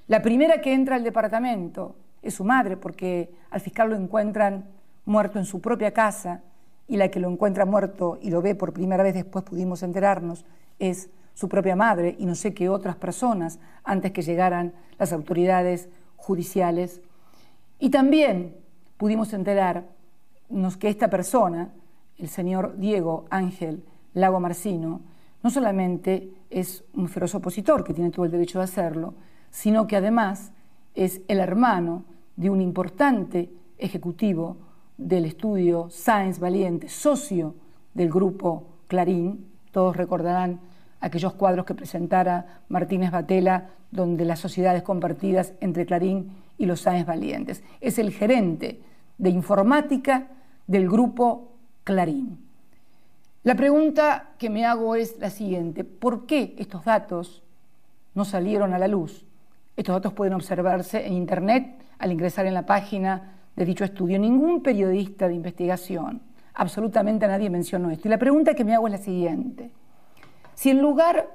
[SPEAKER 1] La primera que entra al departamento es su madre, porque al fiscal lo encuentran muerto en su propia casa y la que lo encuentra muerto y lo ve por primera vez después pudimos enterarnos es su propia madre y no sé qué otras personas antes que llegaran las autoridades judiciales. Y también pudimos enterarnos que esta persona, el señor Diego Ángel Lago Marcino, no solamente es un feroz opositor, que tiene todo el derecho de hacerlo, sino que además es el hermano de un importante ejecutivo del estudio Science Valiente, socio del grupo Clarín. Todos recordarán aquellos cuadros que presentara Martínez Batela, donde las sociedades compartidas entre Clarín y los Sáenz Valientes. Es el gerente de informática del grupo Clarín. La pregunta que me hago es la siguiente, ¿por qué estos datos no salieron a la luz? Estos datos pueden observarse en Internet al ingresar en la página de dicho estudio. Ningún periodista de investigación, absolutamente nadie mencionó esto. Y la pregunta que me hago es la siguiente. Si en lugar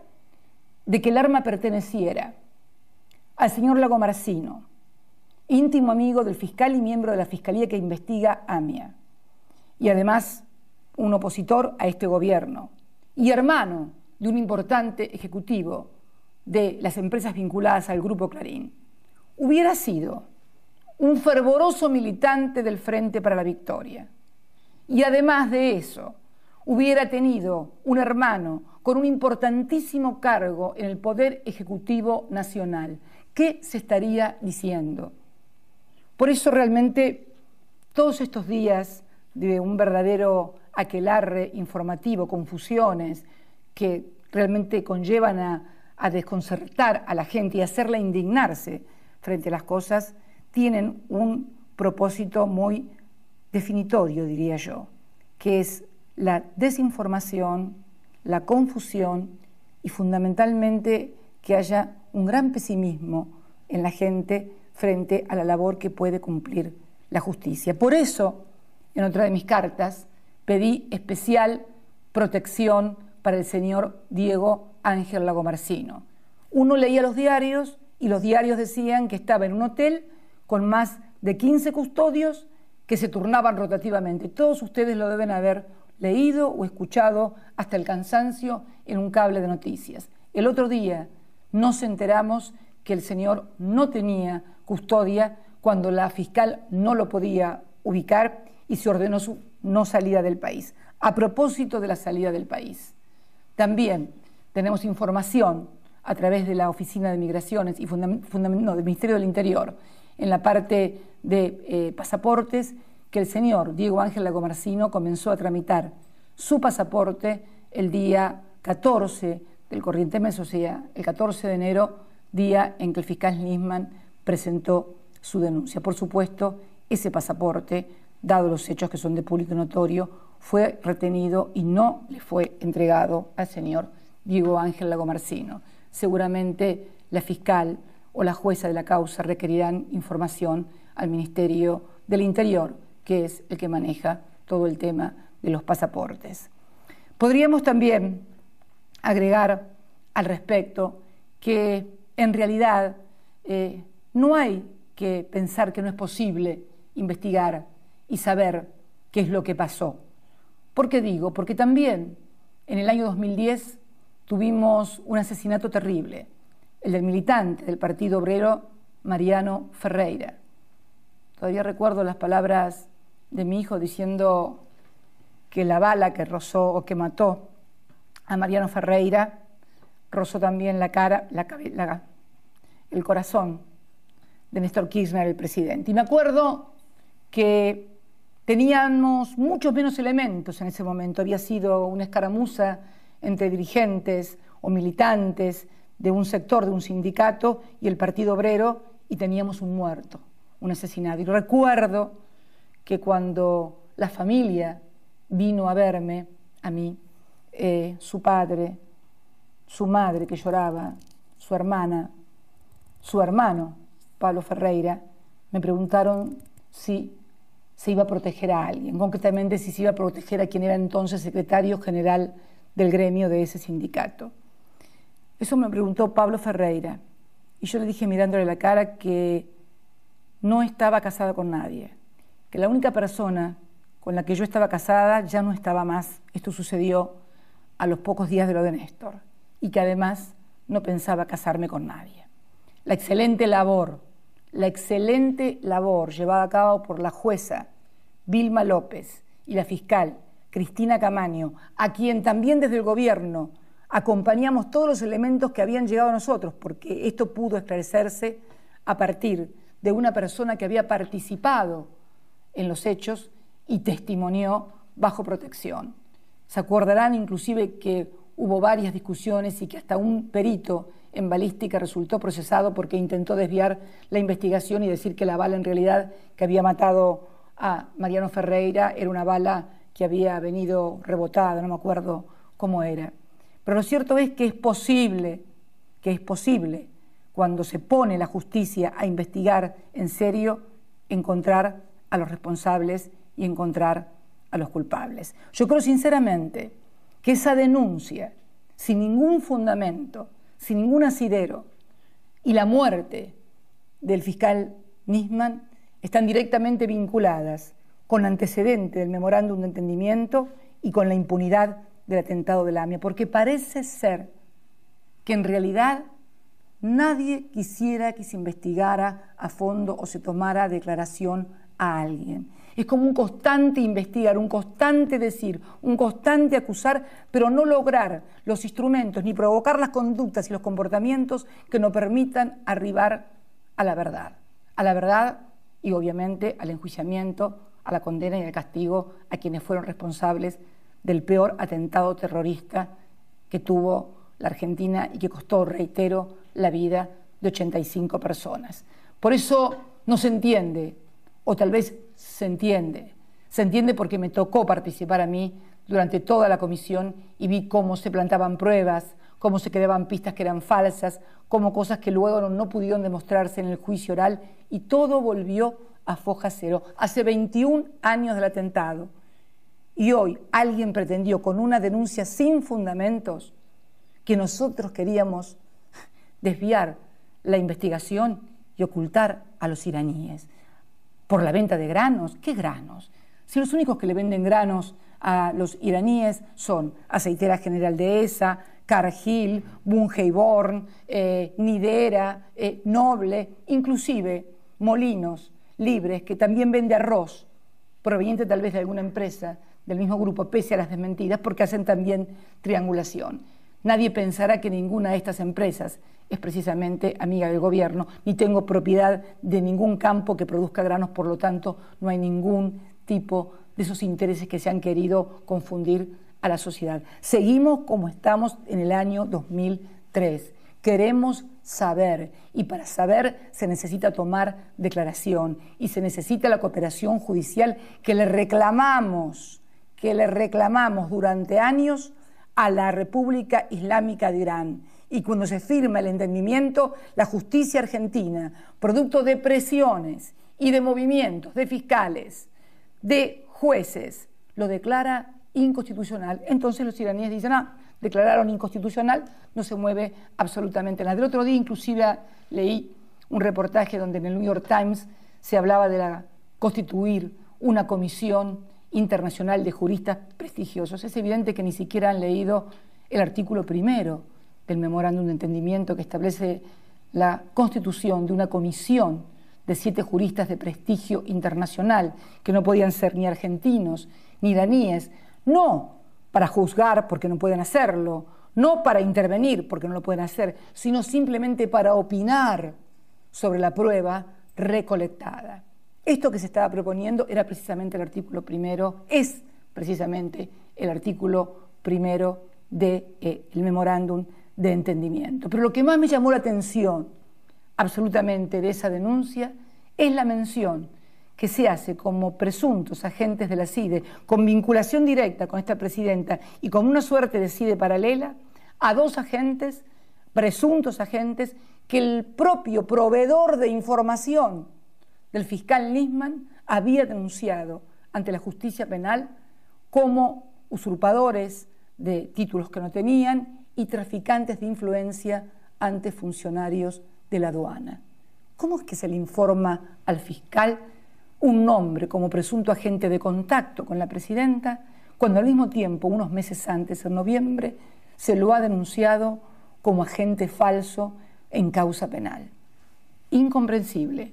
[SPEAKER 1] de que el arma perteneciera al señor Lago Marcino, íntimo amigo del fiscal y miembro de la fiscalía que investiga AMIA, y además un opositor a este gobierno, y hermano de un importante ejecutivo de las empresas vinculadas al grupo Clarín, hubiera sido un fervoroso militante del Frente para la Victoria. Y además de eso, hubiera tenido un hermano con un importantísimo cargo en el Poder Ejecutivo Nacional. ¿Qué se estaría diciendo? Por eso realmente todos estos días de un verdadero aquelarre informativo, confusiones que realmente conllevan a, a desconcertar a la gente y hacerla indignarse frente a las cosas, tienen un propósito muy definitorio, diría yo, que es la desinformación, la confusión y fundamentalmente que haya un gran pesimismo en la gente frente a la labor que puede cumplir la justicia. Por eso, en otra de mis cartas, pedí especial protección para el señor Diego Ángel Lagomarcino. Uno leía los diarios y los diarios decían que estaba en un hotel con más de 15 custodios que se turnaban rotativamente. Todos ustedes lo deben haber leído o escuchado hasta el cansancio en un cable de noticias. El otro día nos enteramos que el señor no tenía custodia cuando la fiscal no lo podía ubicar y se ordenó su no salida del país. A propósito de la salida del país, también tenemos información a través de la Oficina de Migraciones y del Ministerio del Interior en la parte de eh, pasaportes que el señor Diego Ángel Lagomarcino comenzó a tramitar su pasaporte el día 14 del corriente mes, o sea, el 14 de enero, día en que el fiscal Nisman presentó su denuncia. Por supuesto, ese pasaporte, dado los hechos que son de público notorio, fue retenido y no le fue entregado al señor Diego Ángel Lagomarcino. Seguramente la fiscal o la jueza de la causa requerirán información al Ministerio del Interior, que es el que maneja todo el tema de los pasaportes. Podríamos también agregar al respecto que en realidad eh, no hay que pensar que no es posible investigar y saber qué es lo que pasó. ¿Por qué digo? Porque también en el año 2010 tuvimos un asesinato terrible, el del militante del Partido Obrero, Mariano Ferreira. Todavía recuerdo las palabras de mi hijo diciendo que la bala que rozó o que mató a Mariano Ferreira rozó también la cara, la, la, el corazón de Néstor Kirchner, el presidente. Y me acuerdo que teníamos muchos menos elementos en ese momento. Había sido una escaramuza entre dirigentes o militantes de un sector, de un sindicato y el Partido Obrero, y teníamos un muerto, un asesinado. Y recuerdo que cuando la familia vino a verme, a mí, eh, su padre, su madre que lloraba, su hermana, su hermano Pablo Ferreira, me preguntaron si se iba a proteger a alguien, concretamente si se iba a proteger a quien era entonces secretario general del gremio de ese sindicato. Eso me preguntó Pablo Ferreira y yo le dije mirándole la cara que no estaba casada con nadie, que la única persona con la que yo estaba casada ya no estaba más. Esto sucedió a los pocos días de lo de Néstor y que además no pensaba casarme con nadie. La excelente labor la excelente labor llevada a cabo por la jueza Vilma López y la fiscal Cristina Camaño, a quien también desde el gobierno acompañamos todos los elementos que habían llegado a nosotros, porque esto pudo esclarecerse a partir de una persona que había participado en los hechos y testimonió bajo protección. Se acordarán inclusive que hubo varias discusiones y que hasta un perito en balística resultó procesado porque intentó desviar la investigación y decir que la bala en realidad que había matado a Mariano Ferreira era una bala que había venido rebotada, no me acuerdo cómo era. Pero lo cierto es que es posible, que es posible, cuando se pone la justicia a investigar en serio, encontrar a los responsables y encontrar a los culpables. Yo creo sinceramente que esa denuncia, sin ningún fundamento, sin ningún asidero, y la muerte del fiscal Nisman están directamente vinculadas con el antecedente del memorándum de entendimiento y con la impunidad del atentado de Lamia porque parece ser que en realidad nadie quisiera que se investigara a fondo o se tomara declaración a alguien. Es como un constante investigar, un constante decir, un constante acusar, pero no lograr los instrumentos ni provocar las conductas y los comportamientos que nos permitan arribar a la verdad. A la verdad y obviamente al enjuiciamiento, a la condena y al castigo a quienes fueron responsables del peor atentado terrorista que tuvo la Argentina y que costó, reitero, la vida de 85 personas. Por eso no se entiende, o tal vez se entiende. Se entiende porque me tocó participar a mí durante toda la comisión y vi cómo se plantaban pruebas, cómo se creaban pistas que eran falsas, cómo cosas que luego no, pudieron demostrarse en el juicio oral y todo volvió a foja cero. Hace 21 años del atentado y hoy alguien pretendió con una denuncia sin fundamentos que nosotros queríamos desviar la investigación y ocultar a los iraníes por la venta de granos. ¿Qué granos? Si los únicos que le venden granos a los iraníes son Aceitera General de ESA, Cargill, Bungeiborn, eh, Nidera, eh, Noble, inclusive Molinos Libres, que también vende arroz, proveniente tal vez de alguna empresa del mismo grupo, pese a las desmentidas, porque hacen también triangulación. Nadie pensará que ninguna de estas empresas es precisamente amiga del gobierno, ni tengo propiedad de ningún campo que produzca granos, por lo tanto no hay ningún tipo de esos intereses que se han querido confundir a la sociedad. Seguimos como estamos en el año 2003. Queremos saber y para saber se necesita tomar declaración y se necesita la cooperación judicial que le reclamamos, que le reclamamos durante años a la República Islámica de Irán y cuando se firma el entendimiento, la justicia argentina, producto de presiones y de movimientos de fiscales, de jueces, lo declara inconstitucional. Entonces los iraníes dicen, ah, declararon inconstitucional, no se mueve absolutamente nada. El otro día inclusive leí un reportaje donde en el New York Times se hablaba de constituir una comisión internacional de juristas prestigiosos. Es evidente que ni siquiera han leído el artículo primero del memorándum de entendimiento que establece la constitución de una comisión de siete juristas de prestigio internacional, que no podían ser ni argentinos ni iraníes, no para juzgar porque no pueden hacerlo, no para intervenir porque no lo pueden hacer, sino simplemente para opinar sobre la prueba recolectada. Esto que se estaba proponiendo era precisamente el artículo primero, es precisamente el artículo primero del de, eh, memorándum de entendimiento. Pero lo que más me llamó la atención absolutamente de esa denuncia es la mención que se hace como presuntos agentes de la CIDE, con vinculación directa con esta presidenta y con una suerte de CIDE paralela, a dos agentes, presuntos agentes, que el propio proveedor de información del fiscal Nisman había denunciado ante la justicia penal como usurpadores de títulos que no tenían y traficantes de influencia ante funcionarios de la aduana. ¿Cómo es que se le informa al fiscal un nombre como presunto agente de contacto con la presidenta cuando al mismo tiempo, unos meses antes, en noviembre, se lo ha denunciado como agente falso en causa penal? Incomprensible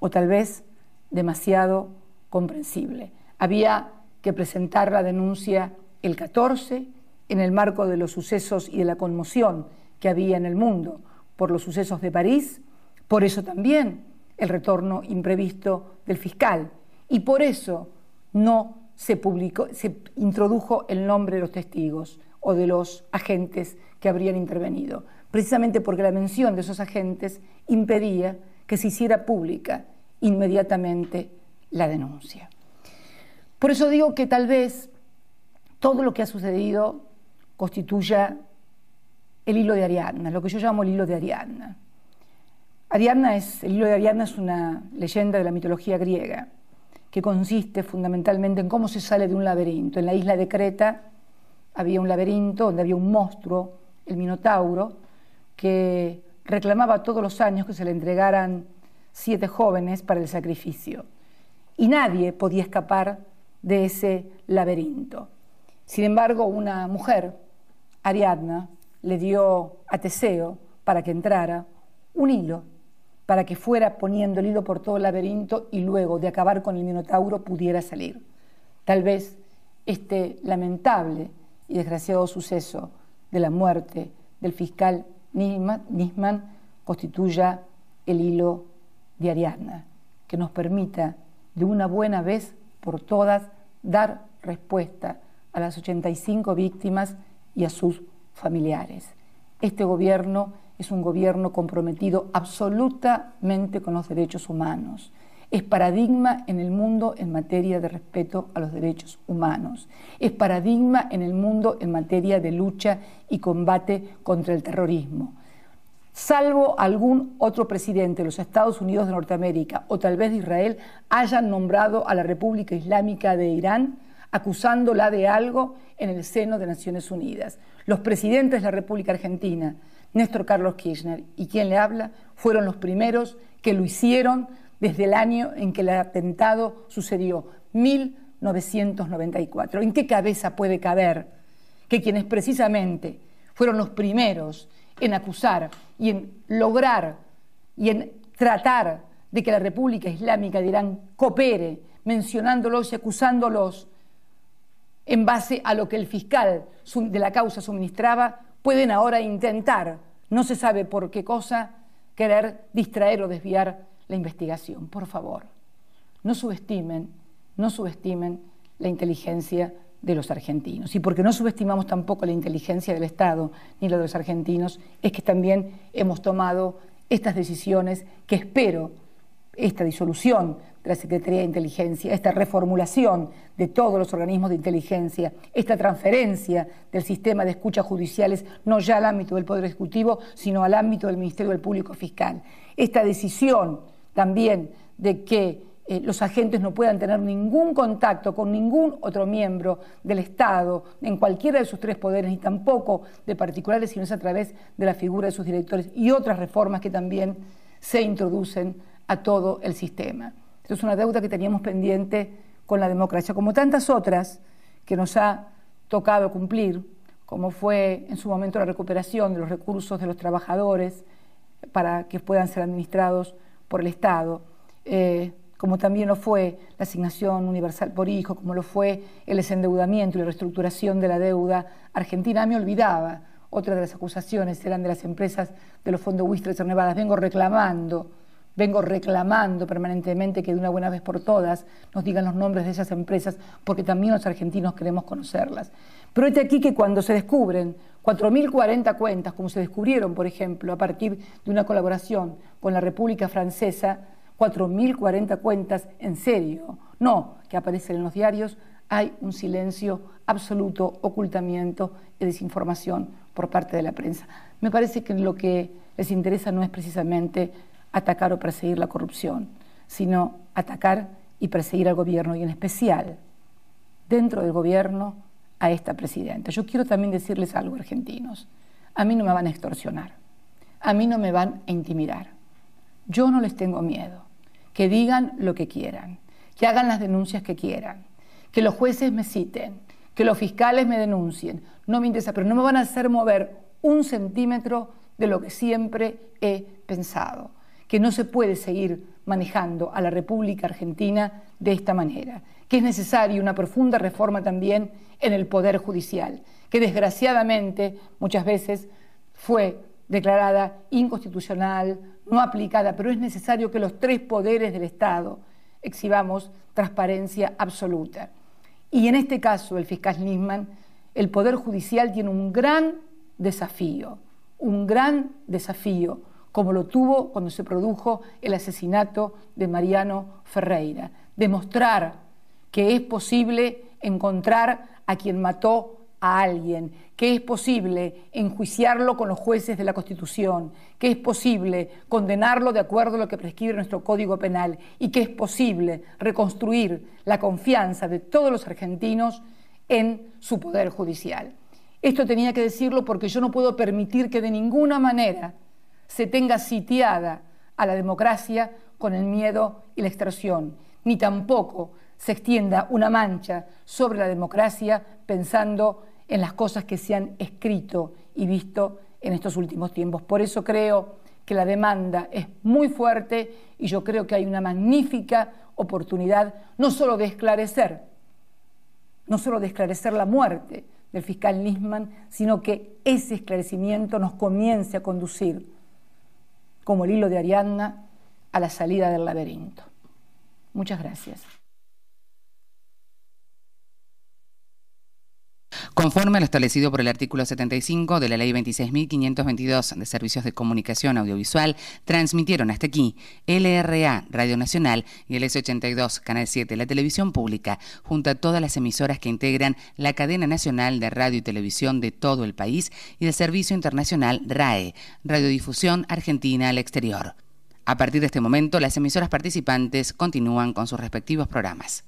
[SPEAKER 1] o tal vez demasiado comprensible. Había que presentar la denuncia el 14 en el marco de los sucesos y de la conmoción que había en el mundo por los sucesos de París, por eso también el retorno imprevisto del fiscal y por eso no se publicó, se introdujo el nombre de los testigos o de los agentes que habrían intervenido, precisamente porque la mención de esos agentes impedía que se hiciera pública inmediatamente la denuncia. Por eso digo que tal vez todo lo que ha sucedido constituya el hilo de Ariadna, lo que yo llamo el hilo de Ariadna. Ariadna es, el hilo de Ariadna es una leyenda de la mitología griega que consiste fundamentalmente en cómo se sale de un laberinto. En la isla de Creta había un laberinto donde había un monstruo, el Minotauro, que reclamaba todos los años que se le entregaran siete jóvenes para el sacrificio. Y nadie podía escapar de ese laberinto. Sin embargo, una mujer, Ariadna, le dio a Teseo, para que entrara, un hilo, para que fuera poniendo el hilo por todo el laberinto y luego de acabar con el Minotauro pudiera salir. Tal vez este lamentable y desgraciado suceso de la muerte del fiscal Nisman constituya el hilo de Ariadna, que nos permita de una buena vez por todas dar respuesta a las 85 víctimas y a sus familiares. Este gobierno es un gobierno comprometido absolutamente con los derechos humanos es paradigma en el mundo en materia de respeto a los derechos humanos. Es paradigma en el mundo en materia de lucha y combate contra el terrorismo. Salvo algún otro presidente los Estados Unidos de Norteamérica o tal vez de Israel hayan nombrado a la República Islámica de Irán acusándola de algo en el seno de Naciones Unidas. Los presidentes de la República Argentina, Néstor Carlos Kirchner y quien le habla, fueron los primeros que lo hicieron desde el año en que el atentado sucedió, 1994. ¿En qué cabeza puede caber que quienes precisamente fueron los primeros en acusar y en lograr y en tratar de que la República Islámica de Irán coopere, mencionándolos y acusándolos en base a lo que el fiscal de la causa suministraba, pueden ahora intentar, no se sabe por qué cosa, querer distraer o desviar la investigación, por favor. No subestimen, no subestimen la inteligencia de los argentinos. Y porque no subestimamos tampoco la inteligencia del Estado ni la de los argentinos, es que también hemos tomado estas decisiones que espero, esta disolución de la Secretaría de Inteligencia, esta reformulación de todos los organismos de inteligencia, esta transferencia del sistema de escuchas judiciales no ya al ámbito del Poder Ejecutivo, sino al ámbito del Ministerio del Público Fiscal, esta decisión también de que eh, los agentes no puedan tener ningún contacto con ningún otro miembro del Estado en cualquiera de sus tres poderes, ni tampoco de particulares, sino es a través de la figura de sus directores y otras reformas que también se introducen a todo el sistema. Esto es una deuda que teníamos pendiente con la democracia, como tantas otras que nos ha tocado cumplir, como fue en su momento la recuperación de los recursos de los trabajadores para que puedan ser administrados por el Estado, eh, como también lo fue la asignación universal por hijo, como lo fue el desendeudamiento y la reestructuración de la deuda argentina. Me olvidaba, otra de las acusaciones eran de las empresas de los fondos Wistres Nevadas. Vengo reclamando vengo reclamando permanentemente que de una buena vez por todas nos digan los nombres de esas empresas, porque también los argentinos queremos conocerlas. Pero es este aquí que cuando se descubren 4.040 cuentas, como se descubrieron, por ejemplo, a partir de una colaboración con la República Francesa, 4.040 cuentas en serio, no que aparecen en los diarios, hay un silencio absoluto, ocultamiento y desinformación por parte de la prensa. Me parece que lo que les interesa no es precisamente atacar o perseguir la corrupción, sino atacar y perseguir al gobierno y en especial dentro del gobierno a esta presidenta. Yo quiero también decirles algo, argentinos. A mí no me van a extorsionar, a mí no me van a intimidar. Yo no les tengo miedo. Que digan lo que quieran, que hagan las denuncias que quieran, que los jueces me citen, que los fiscales me denuncien. No me interesa, pero no me van a hacer mover un centímetro de lo que siempre he pensado, que no se puede seguir manejando a la República Argentina de esta manera, que es necesaria una profunda reforma también en el Poder Judicial, que desgraciadamente muchas veces fue declarada inconstitucional, no aplicada, pero es necesario que los tres poderes del Estado exhibamos transparencia absoluta. Y en este caso, el fiscal Nisman, el Poder Judicial tiene un gran desafío, un gran desafío, como lo tuvo cuando se produjo el asesinato de Mariano Ferreira. Demostrar que es posible encontrar a quien mató a alguien, que es posible enjuiciarlo con los jueces de la Constitución, que es posible condenarlo de acuerdo a lo que prescribe nuestro Código Penal y que es posible reconstruir la confianza de todos los argentinos en su poder judicial. Esto tenía que decirlo porque yo no puedo permitir que de ninguna manera se tenga sitiada a la democracia con el miedo y la extorsión, ni tampoco se extienda una mancha sobre la democracia pensando en las cosas que se han escrito y visto en estos últimos tiempos. Por eso creo que la demanda es muy fuerte y yo creo que hay una magnífica oportunidad no solo de esclarecer, no solo de esclarecer la muerte del fiscal Nisman, sino que ese esclarecimiento nos comience a conducir, como el hilo de Ariadna, a la salida del laberinto. Muchas gracias. Conforme a lo establecido por el artículo 75 de la Ley 26.522 de Servicios de Comunicación Audiovisual, transmitieron hasta aquí LRA, Radio Nacional y el S82, Canal 7, la televisión pública, junto a todas las emisoras que integran la cadena nacional de radio y televisión de todo el país y el Servicio Internacional RAE, Radiodifusión Argentina al Exterior. A partir de este momento, las emisoras participantes continúan con sus respectivos programas.